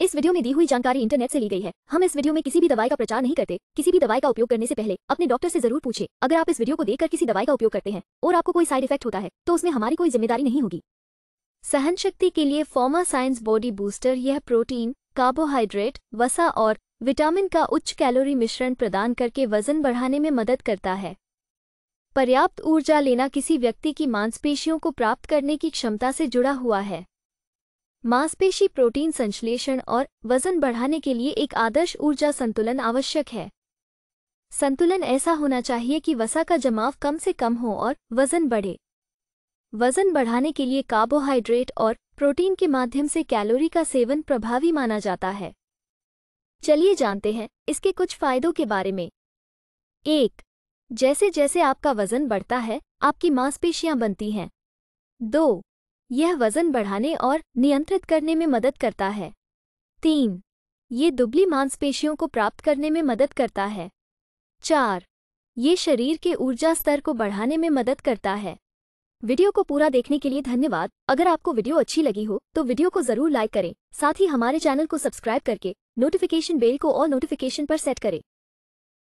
इस वीडियो में दी हुई जानकारी इंटरनेट से ली गई है हम इस वीडियो में किसी भी दवाई का प्रचार नहीं करते किसी भी दवाई का उपयोग करने से पहले अपने डॉक्टर से जरूर पूछे अगर आप इस वीडियो को देखकर किसी दवाई का उपयोग करते हैं और आपको कोई साइड इफेक्ट होता है तो उसमें हमारी कोई जिम्मेदारी नहीं होगी सहन शक्ति के लिए फॉर्मा साइंस बॉडी बूस्टर यह प्रोटीन कार्बोहाइड्रेट वसा और विटामिन का उच्च कैलोरी मिश्रण प्रदान करके वजन बढ़ाने में मदद करता है पर्याप्त ऊर्जा लेना किसी व्यक्ति की मांसपेशियों को प्राप्त करने की क्षमता से जुड़ा हुआ है मांसपेशी प्रोटीन संश्लेषण और वजन बढ़ाने के लिए एक आदर्श ऊर्जा संतुलन आवश्यक है संतुलन ऐसा होना चाहिए कि वसा का जमाव कम से कम हो और वजन बढ़े वजन बढ़ाने के लिए कार्बोहाइड्रेट और प्रोटीन के माध्यम से कैलोरी का सेवन प्रभावी माना जाता है चलिए जानते हैं इसके कुछ फायदों के बारे में एक जैसे जैसे आपका वजन बढ़ता है आपकी मांसपेशियां बनती हैं दो यह वजन बढ़ाने और नियंत्रित करने में मदद करता है तीन ये दुबली मांसपेशियों को प्राप्त करने में मदद करता है चार ये शरीर के ऊर्जा स्तर को बढ़ाने में मदद करता है वीडियो को पूरा देखने के लिए धन्यवाद अगर आपको वीडियो अच्छी लगी हो तो वीडियो को जरूर लाइक करें साथ ही हमारे चैनल को सब्सक्राइब करके नोटिफिकेशन बेल को और नोटिफिकेशन पर सेट करें